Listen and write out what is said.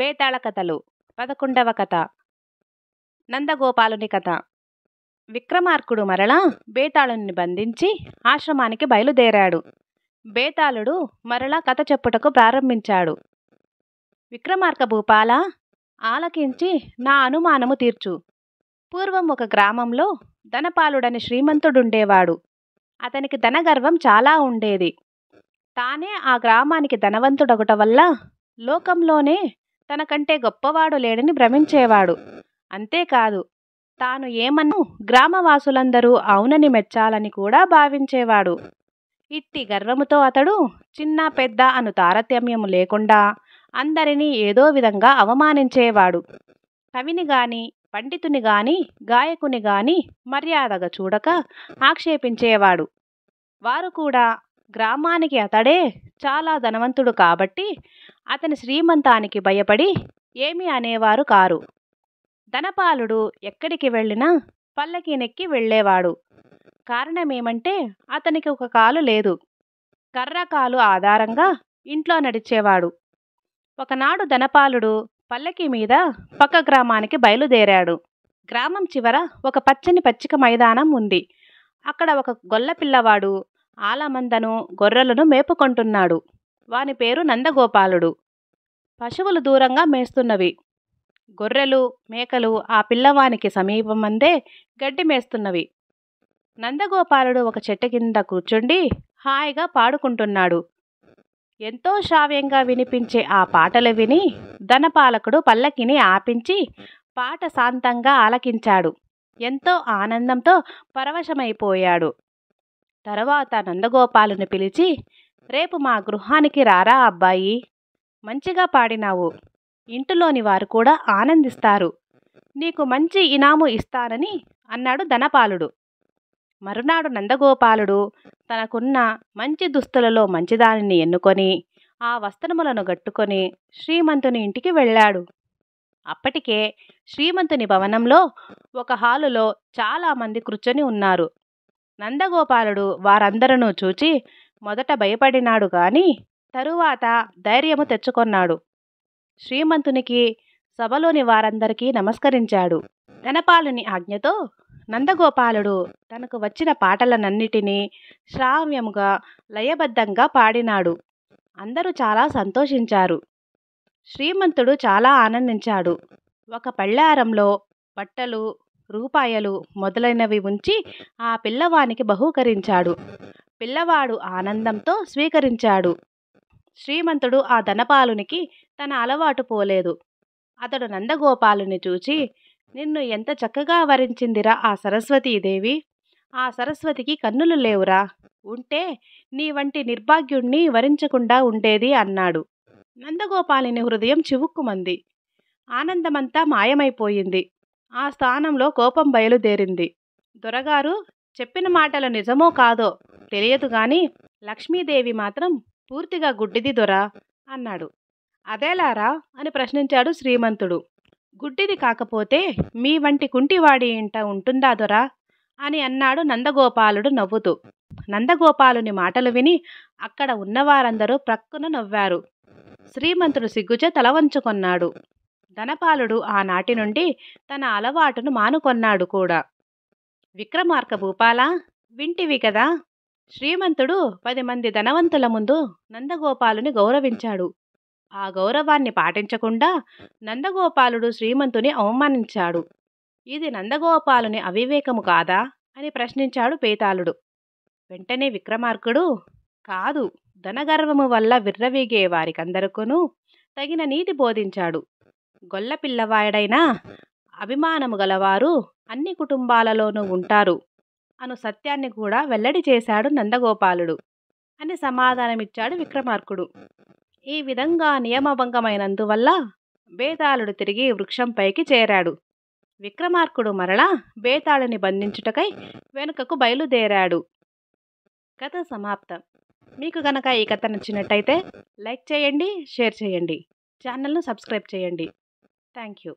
బేతాళ కథలు పదకొండవ కథ నందగోపాలుని కథ విక్రమార్కుడు మరలా బేతాళుని బంధించి ఆశ్రమానికి బయలుదేరాడు బేతాళుడు మరలా కథ చెప్పుటకు ప్రారంభించాడు విక్రమార్క భూపాల ఆలకించి నా అనుమానము తీర్చు పూర్వం ఒక గ్రామంలో ధనపాలుడని శ్రీమంతుడుండేవాడు అతనికి ధనగర్వం చాలా ఉండేది తానే ఆ గ్రామానికి ధనవంతుడగుట వల్ల లోకంలోనే తనకంటే గొప్పవాడు లేడని భ్రమించేవాడు అంతేకాదు తాను ఏమన్ను గ్రామవాసులందరూ అవునని మెచ్చాలని కూడా భావించేవాడు ఇట్టి గర్వముతో అతడు చిన్న పెద్ద అను తారతమ్యము లేకుండా అందరినీ ఏదో విధంగా అవమానించేవాడు కవిని గాని పండితుని గాని గాయకుని గాని మర్యాదగా చూడక ఆక్షేపించేవాడు వారు కూడా గ్రామానికి అతడే చాలా ధనవంతుడు కాబట్టి అతని శ్రీమంతానికి భయపడి ఏమి అనేవారు కారు ధనపాలుడు ఎక్కడికి వెళ్ళినా పల్లకి నెక్కి వెళ్ళేవాడు కారణమేమంటే అతనికి ఒక కాలు లేదు కర్రకాలు ఆధారంగా ఇంట్లో నడిచేవాడు ఒకనాడు ధనపాలుడు పల్లకి మీద పక్క గ్రామానికి బయలుదేరాడు గ్రామం చివర ఒక పచ్చని పచ్చిక మైదానం ఉంది అక్కడ ఒక గొల్ల పిల్లవాడు ఆలమందను గొర్రెలను మేపుకుంటున్నాడు వాని పేరు నందగోపాలుడు పశువులు దూరంగా మేస్తున్నవి గొర్రెలు మేకలు ఆ పిల్లవానికి సమీపమందే గడ్డి మేస్తున్నవి నందగోపాలుడు ఒక చెట్టు కింద కూర్చుండి హాయిగా పాడుకుంటున్నాడు ఎంతో శ్రావ్యంగా వినిపించే ఆ పాటలు విని ధనపాలకుడు పల్లకిని ఆపించి పాట శాంతంగా ఆలకించాడు ఎంతో ఆనందంతో పరవశమైపోయాడు తర్వాత నందగోపాలుని పిలిచి రేపు మా గృహానికి రారా అబ్బాయి మంచిగా పాడినావు ఇంటిలోని వారు కూడా ఆనందిస్తారు నీకు మంచి ఇనాము ఇస్తానని అన్నాడు ధనపాలుడు మరునాడు నందగోపాలుడు తనకున్న మంచి దుస్తులలో మంచిదానిని ఎన్నుకొని ఆ వస్త్రములను గట్టుకొని శ్రీమంతుని ఇంటికి వెళ్ళాడు అప్పటికే శ్రీమంతుని భవనంలో ఒక హాలులో చాలామంది కూర్చొని ఉన్నారు నందగోపాలుడు వారందరూ చూచి మొదట భయపడినాడు గాని తరువాత ధైర్యము తెచ్చుకొన్నాడు శ్రీమంతునికి సభలోని వారందరికీ నమస్కరించాడు ధనపాలుని ఆజ్ఞతో నందగోపాలుడు తనకు వచ్చిన పాటలనన్నిటినీ శ్రావ్యముగా లయబద్ధంగా పాడినాడు అందరూ చాలా సంతోషించారు శ్రీమంతుడు చాలా ఆనందించాడు ఒక పళ్ళారంలో బట్టలు రూపాయలు మొదలైనవి ఉంచి ఆ పిల్లవానికి బహూకరించాడు పిల్లవాడు ఆనందంతో స్వీకరించాడు శ్రీమంతుడు ఆ ధనపాలునికి తన అలవాటు పోలేదు అతడు నందగోపాలుని చూచి నిన్ను ఎంత చక్కగా వరించిందిరా ఆ సరస్వతీదేవి ఆ సరస్వతికి కన్నులు లేవురా ఉంటే నీ వంటి నిర్భాగ్యుణ్ణి వరించకుండా ఉండేది అన్నాడు నందగోపాలిని హృదయం చివుక్కుమంది ఆనందమంతా మాయమైపోయింది ఆ స్థానంలో కోపం బయలుదేరింది దొరగారు చెప్పిన మాటలు నిజమో కాదో తెలియదు గాని లక్ష్మీదేవి మాత్రం పూర్తిగా గుడ్డిది దొరా అన్నాడు అదేలారా అని ప్రశ్నించాడు శ్రీమంతుడు గుడ్డిది కాకపోతే మీ వంటి కుంటివాడి ఇంట ఉంటుందా దొరా అని అన్నాడు నందగోపాలుడు నవ్వుతూ నందగోపాలుని మాటలు విని అక్కడ ఉన్నవారందరూ ప్రక్కున నవ్వారు శ్రీమంతుడు సిగ్గుచే తలవంచుకొన్నాడు ధనపాలుడు ఆనాటి నుండి తన అలవాటును మానుకొన్నాడు కూడా విక్రమార్క భూపాల వింటివి కదా శ్రీమంతుడు పది మంది ధనవంతుల ముందు నందగోపాలుని గౌరవించాడు ఆ గౌరవాన్ని పాటించకుండా నందగోపాలుడు శ్రీమంతుని అవమానించాడు ఇది నందగోపాలుని అవివేకము కాదా అని ప్రశ్నించాడు పేతాళుడు వెంటనే విక్రమార్కుడు కాదు ధనగర్వము వల్ల విర్రవీగే వారికందరికూను తగిన నీతి బోధించాడు గొల్ల అభిమానము గలవారు అన్ని కుటుంబాలలోనూ ఉంటారు అను సత్యాన్ని కూడా వెల్లడి చేశాడు నందగోపాలుడు అని సమాధానమిచ్చాడు విక్రమార్కుడు ఈ విధంగా నియమభంగమైనందువల్ల బేతాళుడు తిరిగి వృక్షంపైకి చేరాడు విక్రమార్కుడు మరలా బేతాళుని బంధించుటకై వెనుకకు బయలుదేరాడు కథ సమాప్తం మీకు కనుక ఈ కథ నచ్చినట్టయితే లైక్ చేయండి షేర్ చేయండి ఛానల్ను సబ్స్క్రైబ్ చేయండి థ్యాంక్ యూ